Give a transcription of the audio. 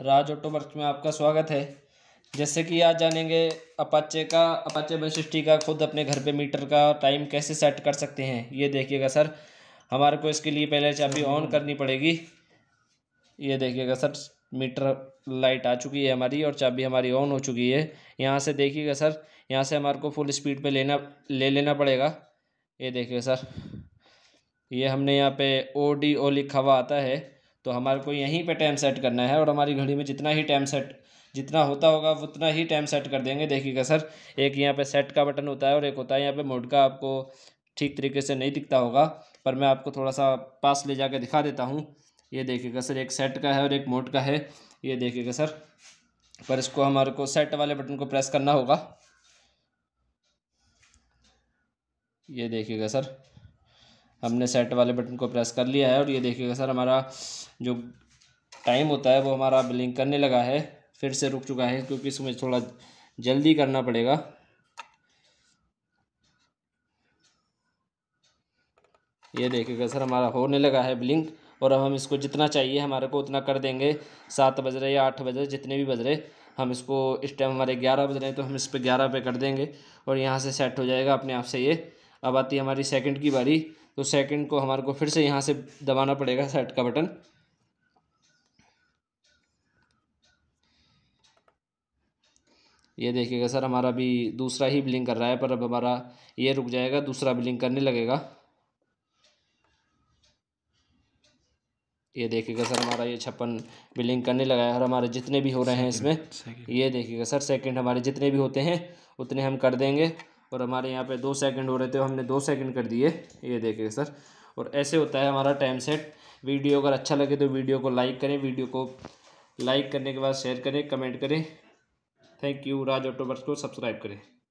राज auto work में आपका स्वागत है जैसे कि आज जानेंगे अपाचे का अपाचे वन सिक्सटी का खुद अपने घर पे मीटर का टाइम कैसे सेट कर सकते हैं ये देखिएगा सर हमारे को इसके लिए पहले चाबी ऑन करनी पड़ेगी ये देखिएगा सर मीटर लाइट आ चुकी है हमारी और चाबी हमारी ऑन हो चुकी है यहाँ से देखिएगा सर यहाँ से हमारे को फुल स्पीड पर लेना ले लेना पड़ेगा ये देखिएगा सर ये हमने यहाँ पे ओ डी ओ लिखा हुआ आता है तो हमारे को यहीं पे टाइम सेट करना है और हमारी घड़ी में जितना ही टाइम सेट जितना होता होगा उतना ही टाइम सेट कर देंगे देखिएगा सर एक यहाँ पे सेट का बटन होता है और एक होता है यहाँ पे मोड का आपको ठीक तरीके से नहीं दिखता होगा पर मैं आपको थोड़ा सा पास ले जाकर दिखा देता हूँ ये देखिएगा सर एक सेट का है और एक मोड का है ये देखिएगा सर पर इसको हमारे को सेट वाले बटन को प्रेस करना होगा ये देखिएगा सर हमने सेट वाले बटन को प्रेस कर लिया है और ये देखिएगा सर हमारा जो टाइम होता है वो हमारा ब्लिंक करने लगा है फिर से रुक चुका है क्योंकि इसमें थोड़ा जल्दी करना पड़ेगा ये देखिएगा सर हमारा होने लगा है ब्लिंक और अब हम इसको जितना चाहिए हमारे को उतना कर देंगे सात बज रहे या आठ बज रहे जितने भी बज रहे हम इसको इस टाइम हमारे ग्यारह बज रहे हैं तो हम इस पर ग्यारह पे कर देंगे और यहाँ से सेट हो जाएगा अपने आप से ये अब आती है हमारी सेकंड की बारी तो सेकंड को हमारे को फिर से यहाँ से दबाना पड़ेगा सेट का बटन ये देखिएगा सर हमारा भी दूसरा ही ब्लिंक कर रहा है पर अब हमारा ये रुक जाएगा दूसरा ब्लिंक करने लगेगा ये देखिएगा सर हमारा ये छप्पन बिलिंग करने लगा है और हमारे जितने भी हो रहे हैं इसमें ये देखिएगा सर सेकंड हमारे जितने भी होते हैं उतने हम कर देंगे और हमारे यहाँ पे दो सेकंड हो रहे थे हमने दो सेकंड कर दिए ये देखिए सर और ऐसे होता है हमारा टाइम सेट वीडियो अगर अच्छा लगे तो वीडियो को लाइक करें वीडियो को लाइक करने के बाद शेयर करें कमेंट करें थैंक यू राज ऑटोबर्स को सब्सक्राइब करें